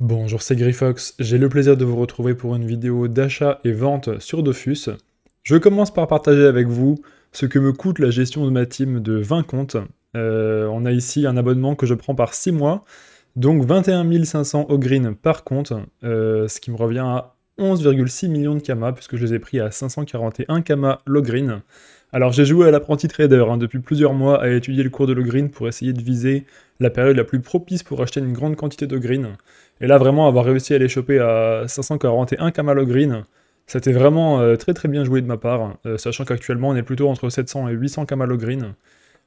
Bonjour, c'est Grifox. J'ai le plaisir de vous retrouver pour une vidéo d'achat et vente sur Dofus. Je commence par partager avec vous ce que me coûte la gestion de ma team de 20 comptes. Euh, on a ici un abonnement que je prends par 6 mois, donc 21 500 O'Green par compte, euh, ce qui me revient à 11,6 millions de kamas, puisque je les ai pris à 541 kamas l'O'Green. Alors j'ai joué à l'apprenti trader hein, depuis plusieurs mois à étudier le cours de l'O'Green pour essayer de viser la période la plus propice pour acheter une grande quantité de green. Et là, vraiment, avoir réussi à les choper à 541 Kamalo Green, c'était vraiment euh, très très bien joué de ma part, euh, sachant qu'actuellement on est plutôt entre 700 et 800 Kamalo Green.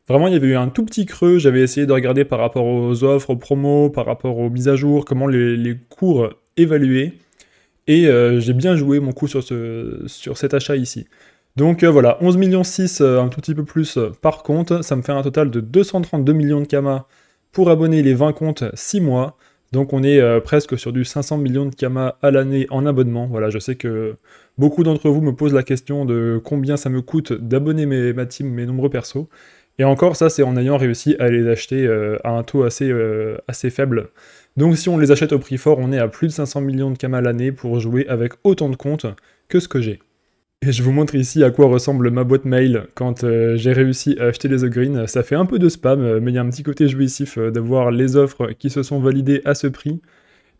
Vraiment, il y avait eu un tout petit creux, j'avais essayé de regarder par rapport aux offres, aux promos, par rapport aux mises à jour, comment les, cours évaluaient. Et euh, j'ai bien joué mon coup sur, ce, sur cet achat ici. Donc voilà, 11 millions 6, un tout petit peu plus par compte, ça me fait un total de 232 millions de Kama pour abonner les 20 comptes 6 mois. Donc on est euh, presque sur du 500 millions de Kama à l'année en abonnement. Voilà, je sais que beaucoup d'entre vous me posent la question de combien ça me coûte d'abonner ma team, mes nombreux persos. Et encore, ça c'est en ayant réussi à les acheter euh, à un taux assez, euh, assez faible. Donc si on les achète au prix fort, on est à plus de 500 millions de Kama l'année pour jouer avec autant de comptes que ce que j'ai. Et je vous montre ici à quoi ressemble ma boîte mail quand euh, j'ai réussi à acheter les The Ça fait un peu de spam, euh, mais il y a un petit côté jouissif euh, d'avoir les offres qui se sont validées à ce prix.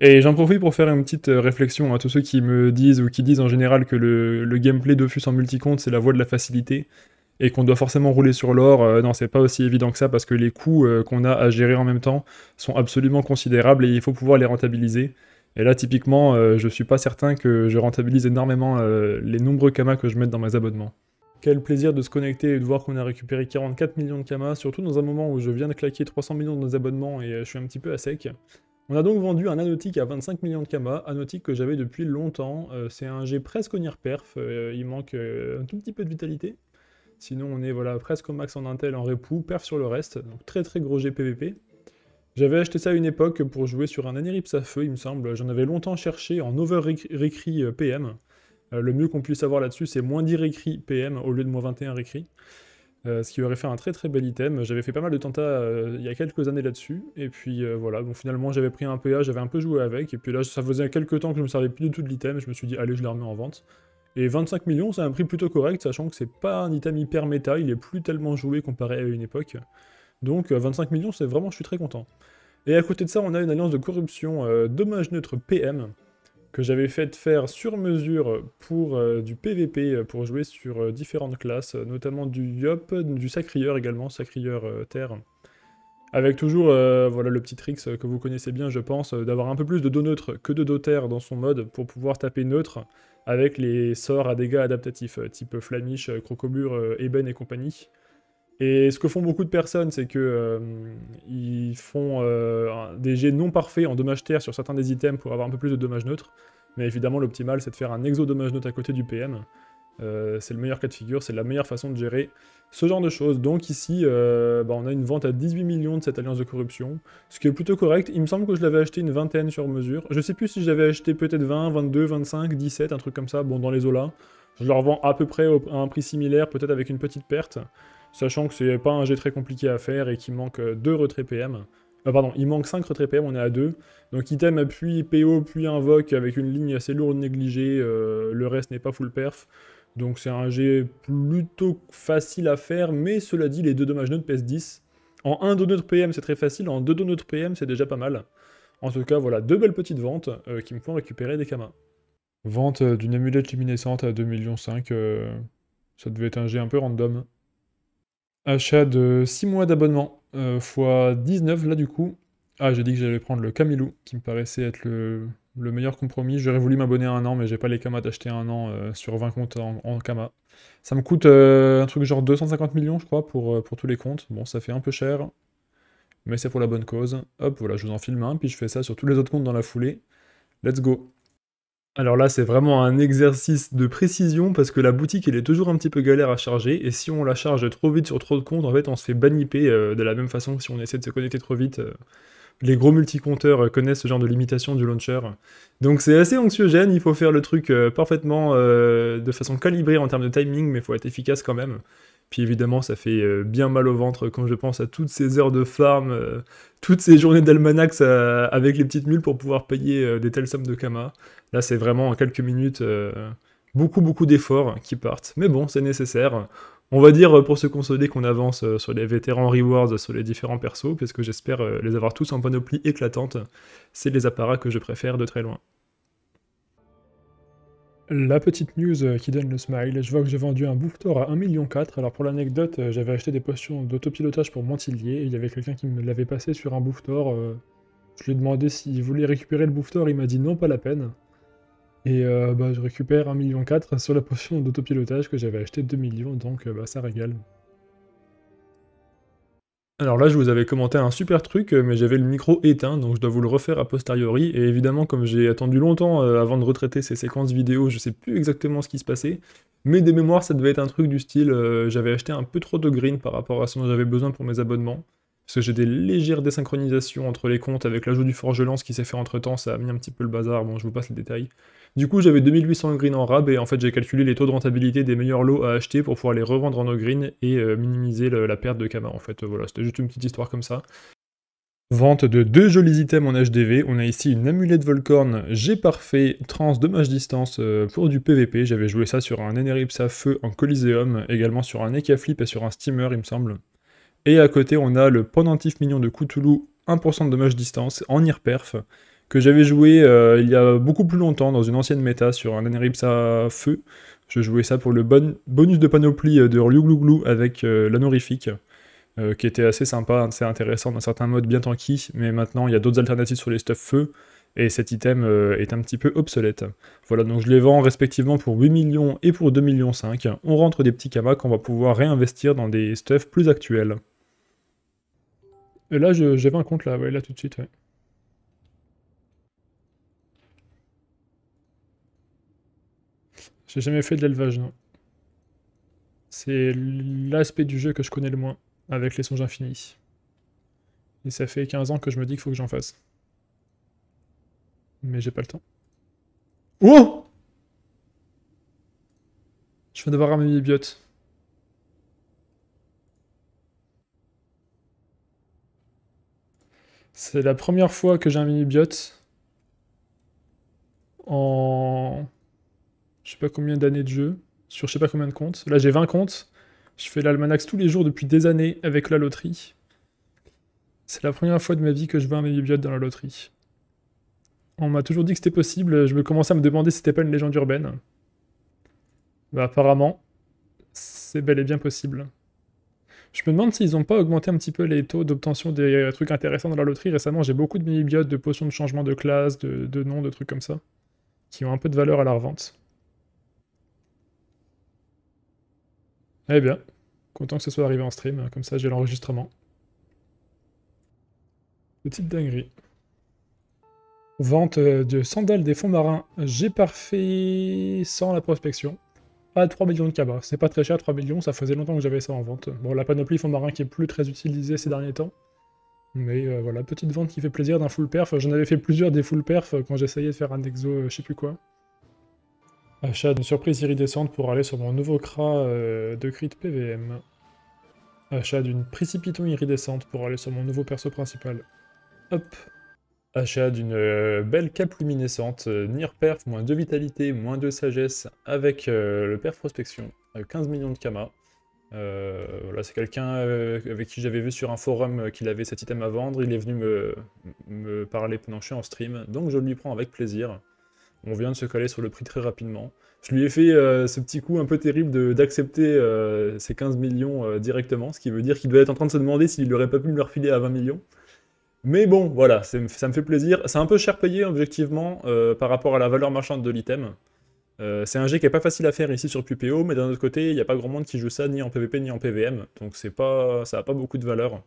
Et j'en profite pour faire une petite réflexion à tous ceux qui me disent ou qui disent en général que le, gameplay d'Offus en compte c'est la voie de la facilité et qu'on doit forcément rouler sur l'or. non, c'est pas aussi évident que ça parce que les coûts qu'on a à gérer en même temps sont absolument considérables et il faut pouvoir les rentabiliser. Et là, typiquement, je euh, je suis pas certain que je rentabilise énormément euh, les nombreux kamas que je mets dans mes abonnements. Quel plaisir de se connecter et de voir qu'on a récupéré 44 millions de kamas, surtout dans un moment où je viens de claquer 300 millions de nos abonnements et euh, je suis un petit peu à sec. On a donc vendu un Anotique à 25 millions de kamas, Anotique que j'avais depuis longtemps, c'est un jet presque near perf, il manque un tout petit peu de vitalité. Sinon on est voilà presque au max en intel en repou, perf sur le reste, donc très très gros jet PVP. J'avais acheté ça à une époque pour jouer sur un à feu, il me semble. J'en avais longtemps cherché en over récrit euh, PM. Euh, le mieux qu'on puisse avoir là-dessus, c'est moins 10 récrit PM au lieu de moins 21 récrit. Euh, ce qui aurait fait un très très bel item. J'avais fait pas mal de tentats il y a quelques années là-dessus. Et puis voilà, bon finalement j'avais pris un PA, j'avais un peu joué avec. Et puis là, ça faisait quelques temps que je me servais plus du tout de l'item. Je me suis dit, allez, je la remets en vente. Et 25 millions, c'est un prix plutôt correct, sachant que c'est pas un item hyper méta, il est plus tellement joué comparé à une époque. Donc 25 euh, millions, c'est vraiment, je suis très content. Et à côté de ça, on a une alliance de corruption euh, dommage neutre PM que j'avais fait faire sur mesure pour euh, du PVP, pour jouer sur différentes classes, notamment du Yop, du Sacrieur également, Sacrieur Terre. Avec toujours voilà, le petit tricks que vous connaissez bien, je pense, d'avoir un peu plus de dos neutre que de dos terre dans son mode pour pouvoir taper neutre avec les sorts à dégâts adaptatifs, type Flamish, Crocobure, Eben et compagnie. Et ce que font beaucoup de personnes, c'est que euh, ils font euh, des jets non parfaits en dommage terre sur certains des items pour avoir un peu plus de dommages neutres. Mais évidemment, l'optimal, c'est de faire un exo dommage neutre à côté du PM. Euh, c'est le meilleur cas de figure, c'est la meilleure façon de gérer ce genre de choses. Donc ici, bah, on a une vente à 18 millions de cette alliance de corruption, ce qui est plutôt correct. Il me semble que je l'avais acheté une vingtaine sur mesure. Je ne sais plus si j'avais acheté peut-être 20, 22, 25, 17, un truc comme ça, bon, dans les eaux Je leur vends à peu près à un prix similaire, peut-être avec une petite perte sachant que c'est pas un jet très compliqué à faire et qu'il manque euh, deux retraits PM. Ah, pardon, il manque 5 retraits PM, on est à 2. Donc item puis PO puis invoque avec une ligne assez lourde négligée, euh, le reste n'est pas full perf. Donc c'est un jet plutôt facile à faire, mais cela dit, les deux dommages neutres pèsent 10. En 1 de notre PM, c'est très facile, en 2 de notre PM, c'est déjà pas mal. En tout cas, voilà, deux belles petites ventes euh, qui me font récupérer des kamas. Vente d'une amulette luminescente à 2,5 millions, ça devait être un jet un peu random. Achat de 6 mois d'abonnement euh, x 19 là du coup. Ah j'ai dit que j'allais prendre le Camilou qui me paraissait être le, meilleur compromis. J'aurais voulu m'abonner à un an mais j'ai pas les camas d'acheter un an euh, sur 20 comptes en, camas. Ça me coûte euh, un truc genre 250 millions je crois pour, pour tous les comptes. Bon ça fait un peu cher mais c'est pour la bonne cause. Hop voilà je vous en filme un puis je fais ça sur tous les autres comptes dans la foulée. Let's go alors là, c'est vraiment un exercice de précision parce que la boutique, elle est toujours un petit peu galère à charger et si on la charge trop vite sur trop de comptes, en fait, on se fait baniper euh, de la même façon que si on essaie de se connecter trop vite. Euh. Les gros multicompteurs euh, connaissent ce genre de limitation du launcher. Donc c'est assez anxiogène, il faut faire le truc parfaitement de façon calibrée en termes de timing, mais il faut être efficace quand même. Puis évidemment, ça fait euh, bien mal au ventre quand je pense à toutes ces heures de farm, euh, toutes ces journées d'almanax euh, avec les petites mules pour pouvoir payer des telles sommes de Kama. Là, c'est vraiment en quelques minutes beaucoup, beaucoup d'efforts qui partent. Mais bon, c'est nécessaire. On va dire pour se consoler qu'on avance sur les vétérans rewards sur les différents persos, puisque j'espère les avoir tous en panoplie éclatante. C'est les apparats que je préfère de très loin. La petite news euh, qui donne le smile, je vois que j'ai vendu un bouffetor à 1,4 million. Alors pour l'anecdote, euh, j'avais acheté des potions d'autopilotage pour Montillier, il y avait quelqu'un qui me l'avait passé sur un bouffetor. Euh. Je lui ai demandé s'il voulait récupérer le bouffetor il m'a dit non, pas la peine. Et bah, je récupère 1,4 million sur la potion d'autopilotage que j'avais acheté 2 millions, donc bah, ça régale. Alors là, je vous avais commenté un super truc, euh, mais j'avais le micro éteint, donc je dois vous le refaire a posteriori. Et évidemment, comme j'ai attendu longtemps euh, avant de retraiter ces séquences vidéo, je sais plus exactement ce qui se passait. Mais des mémoires, ça devait être un truc du style euh, j'avais acheté un peu trop de green par rapport à ce dont j'avais besoin pour mes abonnements. Parce que j'ai des légères désynchronisations entre les comptes avec l'ajout du Forge Lance qui s'est fait entre temps, ça a mis un petit peu le bazar. Bon, je vous passe les détails. Du coup, j'avais 2800 green en RAB et en fait, j'ai calculé les taux de rentabilité des meilleurs lots à acheter pour pouvoir les revendre en no green et euh, minimiser la perte de Kama. En fait, voilà, c'était juste une petite histoire comme ça. Vente de deux jolis items en HDV. On a ici une amulette Volcorn j'ai parfait, trans dommage distance euh, pour du PVP. J'avais joué ça sur un enerypsa feu en Coliseum, également sur un Ekaflip et sur un Steamer, il me semble. Et à côté, on a le pendentif mignon de Cthulhu, 1% de dommage distance en irperf que j'avais joué euh, il y a beaucoup plus longtemps dans une ancienne méta sur un aneripsa à feu. Je jouais ça pour le bon, bonus de panoplie euh, de Ryuglouglou avec euh, l'anorifique, euh, qui était assez sympa, assez intéressant dans certains modes bien tanky, mais maintenant il y a d'autres alternatives sur les stuff feu, et cet item est un petit peu obsolète. Voilà, donc je les vends respectivement pour 8 millions et pour 2 millions 5. On rentre des petits kamas qu'on va pouvoir réinvestir dans des stuff plus actuels. Et là, j'ai un compte là, ouais, là tout de suite, ouais. J'ai jamais fait de l'élevage, non. C'est l'aspect du jeu que je connais le moins, avec les songes infinis. Et ça fait 15 ans que je me dis qu'il faut que j'en fasse. Mais j'ai pas le temps. Oh Je vais devoir ramener mes biotes. C'est la première fois que j'ai un mini-biote en je sais pas combien d'années de jeu, sur je sais pas combien de comptes. Là, j'ai 20 comptes. Je fais l'almanax tous les jours depuis des années avec la loterie. C'est la première fois de ma vie que je vois un baby dans la loterie. On m'a toujours dit que c'était possible. Je me commençais à me demander si c'était pas une légende urbaine. Bah, apparemment, c'est bel et bien possible. Je me demande s'ils n'ont pas augmenté un petit peu les taux d'obtention des trucs intéressants dans la loterie. Récemment, j'ai beaucoup de mini de potions de changement de classe, de, de noms, de trucs comme ça, qui ont un peu de valeur à la revente. Eh bien, content que ce soit arrivé en stream, hein, comme ça j'ai l'enregistrement. Petite dinguerie. Vente euh, de sandales des fonds marins. J'ai parfait sans la prospection. À ah, 3 millions de cabas. C'est pas très cher, 3 millions. Ça faisait longtemps que j'avais ça en vente. Bon, la panoplie fonds marins qui est plus très utilisée ces derniers temps. Mais euh, voilà, petite vente qui fait plaisir d'un full perf. J'en avais fait plusieurs des full perf euh, quand j'essayais de faire un exo, je sais plus quoi. Achat d'une surprise iridescente pour aller sur mon nouveau CRA euh, de crit PVM. Achat d'une précipiton iridescente pour aller sur mon nouveau perso principal. Hop. Achat d'une euh, belle cape luminescente, euh, Near Perf, moins 2 vitalité, moins 2 sagesse, avec le Perf Prospection, 15 millions de Kama. voilà, c'est quelqu'un avec qui j'avais vu sur un forum qu'il avait cet item à vendre, il est venu me, me parler pendant que je suis en stream, donc je lui prends avec plaisir. On vient de se coller sur le prix très rapidement. Je lui ai fait euh, ce petit coup un peu terrible d'accepter euh, ces 15 millions euh, directement, ce qui veut dire qu'il doit être en train de se demander s'il n'aurait pas pu me le refiler à 20 millions. Mais bon, voilà, ça me fait plaisir. C'est un peu cher payé, objectivement, par rapport à la valeur marchande de l'item. c'est un jet qui n'est pas facile à faire ici sur Pupo, mais d'un autre côté, il n'y a pas grand monde qui joue ça ni en PvP ni en PvM, donc pas, ça n'a pas beaucoup de valeur.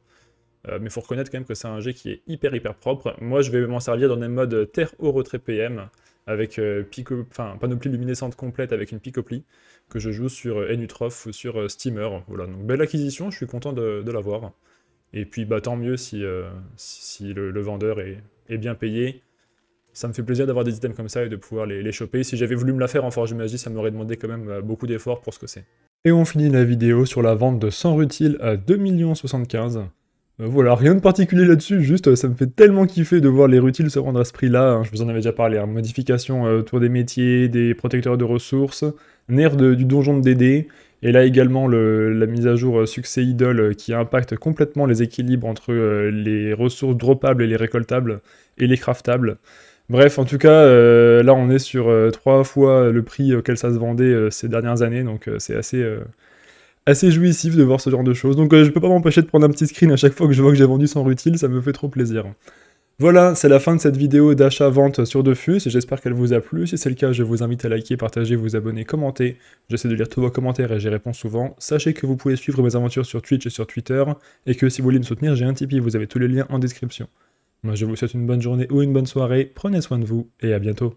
mais il faut reconnaître quand même que c'est un jet qui est hyper hyper propre. Moi, je vais m'en servir dans des modes Terre au retrait PM avec euh, pico, enfin, panoplie luminescente complète avec une picoplie que je joue sur Enutroph ou sur euh, Steamer. Voilà, donc belle acquisition, je suis content de, l'avoir. Et puis bah, tant mieux si, euh, le, vendeur est, bien payé. Ça me fait plaisir d'avoir des items comme ça et de pouvoir les, les choper. Si j'avais voulu me la faire en Forge Magie, ça m'aurait demandé quand même beaucoup d'efforts pour ce que c'est. Et on finit la vidéo sur la vente de 100 rutiles à 2 millions 75. Euh, voilà, rien de particulier là-dessus, juste euh, ça me fait tellement kiffer de voir les rutiles se rendre à ce prix-là. Hein. je vous en avais déjà parlé, hein. modification euh, autour des métiers, des protecteurs de ressources, nerf du donjon de DD, et là également la mise à jour succès idole qui impacte complètement les équilibres entre les ressources droppables et les récoltables, et les craftables. Bref, en tout cas, là on est sur trois fois le prix auquel ça se vendait ces dernières années, donc c'est assez assez jouissif de voir ce genre de choses. Donc euh, je peux pas m'empêcher de prendre un petit screen à chaque fois que je vois que j'ai vendu sans rutile, ça me fait trop plaisir. Voilà, c'est la fin de cette vidéo d'achat-vente sur Defus, j'espère qu'elle vous a plu. Si c'est le cas, je vous invite à liker, partager, vous abonner, commenter. J'essaie de lire tous vos commentaires et j'y réponds souvent. Sachez que vous pouvez suivre mes aventures sur Twitch et sur Twitter, et que si vous voulez me soutenir, j'ai un Tipeee, vous avez tous les liens en description. Moi je vous souhaite une bonne journée ou une bonne soirée, prenez soin de vous, et à bientôt.